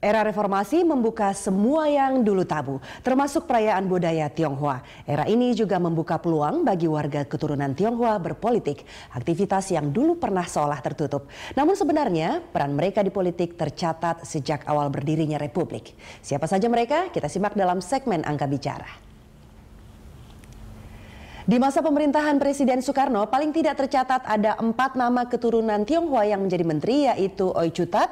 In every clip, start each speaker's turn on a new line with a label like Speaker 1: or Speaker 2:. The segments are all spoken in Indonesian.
Speaker 1: Era reformasi membuka semua yang dulu tabu, termasuk perayaan budaya Tionghoa. Era ini juga membuka peluang bagi warga keturunan Tionghoa berpolitik, aktivitas yang dulu pernah seolah tertutup. Namun sebenarnya, peran mereka di politik tercatat sejak awal berdirinya Republik. Siapa saja mereka? Kita simak dalam segmen Angka Bicara. Di masa pemerintahan Presiden Soekarno, paling tidak tercatat ada empat nama keturunan Tionghoa yang menjadi menteri, yaitu Oi Cutat,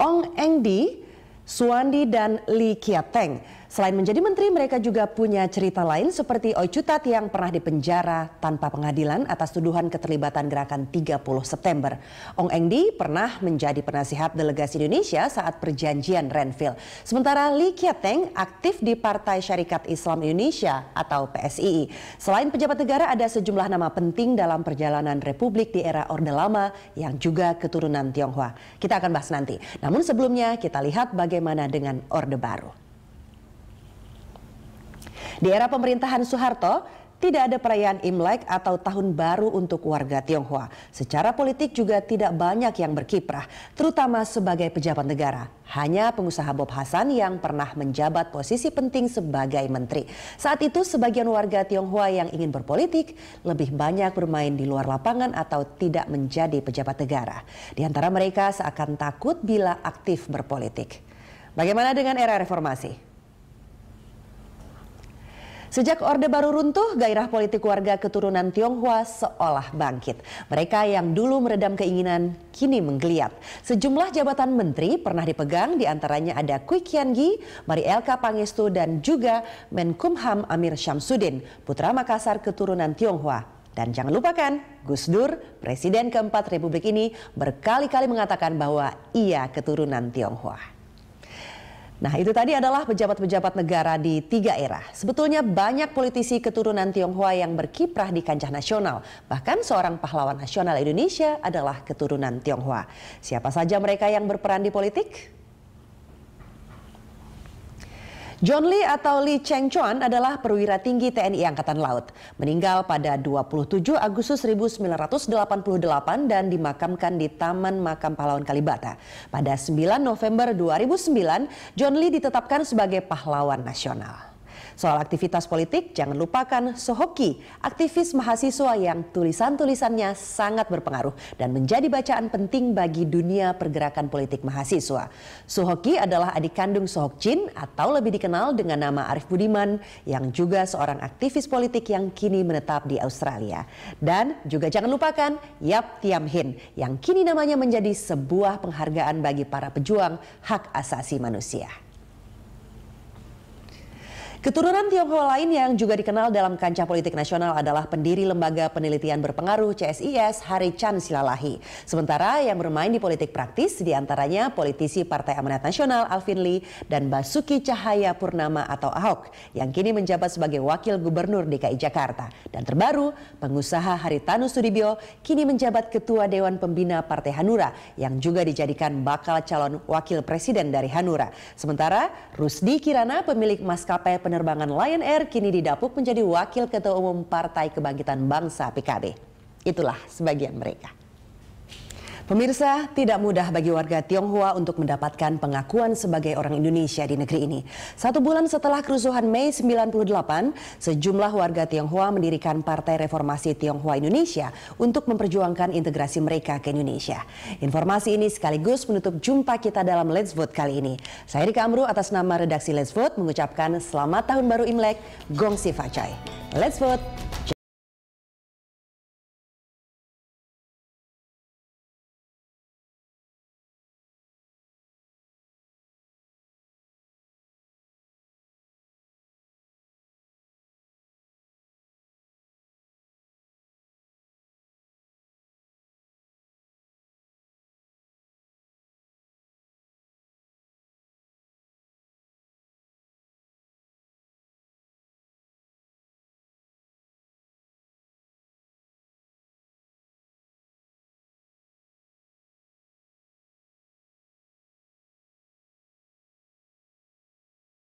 Speaker 1: Ong Eng Di, Suwandi dan Li Kiateng. Selain menjadi menteri, mereka juga punya cerita lain seperti Oi Cutat yang pernah dipenjara tanpa pengadilan atas tuduhan keterlibatan gerakan 30 September. Ong Engdi pernah menjadi penasihat delegasi Indonesia saat perjanjian Renville. Sementara Li Kiateng aktif di Partai Syarikat Islam Indonesia atau PSII. Selain pejabat negara, ada sejumlah nama penting dalam perjalanan Republik di era Orde Lama yang juga keturunan Tionghoa. Kita akan bahas nanti. Namun sebelumnya kita lihat bagaimana dengan Orde Baru. Di era pemerintahan Soeharto, tidak ada perayaan Imlek atau tahun baru untuk warga Tionghoa. Secara politik juga tidak banyak yang berkiprah, terutama sebagai pejabat negara. Hanya pengusaha Bob Hasan yang pernah menjabat posisi penting sebagai menteri. Saat itu sebagian warga Tionghoa yang ingin berpolitik lebih banyak bermain di luar lapangan atau tidak menjadi pejabat negara. Di antara mereka seakan takut bila aktif berpolitik. Bagaimana dengan era reformasi? Sejak Orde Baru runtuh, gairah politik warga keturunan Tionghoa seolah bangkit. Mereka yang dulu meredam keinginan kini menggeliat. Sejumlah jabatan menteri pernah dipegang, diantaranya ada Kui Kian Gi, Mari Elka Pangestu, dan juga Menkumham Amir Syamsuddin, putra Makassar keturunan Tionghoa. Dan jangan lupakan, Gus Dur, Presiden keempat Republik ini berkali-kali mengatakan bahwa ia keturunan Tionghoa. Nah itu tadi adalah pejabat-pejabat negara di tiga era. Sebetulnya banyak politisi keturunan Tionghoa yang berkiprah di kancah nasional. Bahkan seorang pahlawan nasional Indonesia adalah keturunan Tionghoa. Siapa saja mereka yang berperan di politik? John Lee atau Lee Cheng Chuan adalah perwira tinggi TNI Angkatan Laut. Meninggal pada 27 Agustus 1988 dan dimakamkan di Taman Makam Pahlawan Kalibata. Pada 9 November 2009, John Lee ditetapkan sebagai pahlawan nasional. Soal aktivitas politik, jangan lupakan Sohoki, aktivis mahasiswa yang tulisan-tulisannya sangat berpengaruh dan menjadi bacaan penting bagi dunia pergerakan politik mahasiswa. Sohoki adalah adik kandung Sohok Sohokjin atau lebih dikenal dengan nama Arif Budiman yang juga seorang aktivis politik yang kini menetap di Australia. Dan juga jangan lupakan Yap Tiam Hin yang kini namanya menjadi sebuah penghargaan bagi para pejuang hak asasi manusia. Keturunan Tionghoa lain yang juga dikenal dalam kancah politik nasional adalah pendiri Lembaga Penelitian Berpengaruh CSIS Hari Chan Silalahi. Sementara yang bermain di politik praktis diantaranya politisi Partai Amanat Nasional Alvin Lee dan Basuki Cahaya Purnama atau Ahok yang kini menjabat sebagai Wakil Gubernur DKI Jakarta. Dan terbaru, pengusaha Haritanu Sudibyo kini menjabat Ketua Dewan Pembina Partai Hanura yang juga dijadikan bakal calon Wakil Presiden dari Hanura. Sementara Rusdi Kirana pemilik maskapai penerbangan Lion Air kini didapuk menjadi Wakil Ketua Umum Partai Kebangkitan Bangsa PKB. Itulah sebagian mereka. Pemirsa, tidak mudah bagi warga Tionghoa untuk mendapatkan pengakuan sebagai orang Indonesia di negeri ini. Satu bulan setelah kerusuhan Mei 98, sejumlah warga Tionghoa mendirikan Partai Reformasi Tionghoa Indonesia untuk memperjuangkan integrasi mereka ke Indonesia. Informasi ini sekaligus menutup jumpa kita dalam Let's Vote kali ini. Saya Rika Amru atas nama redaksi Let's Vote mengucapkan selamat tahun baru Imlek, Gong Si Facai. Let's Vote!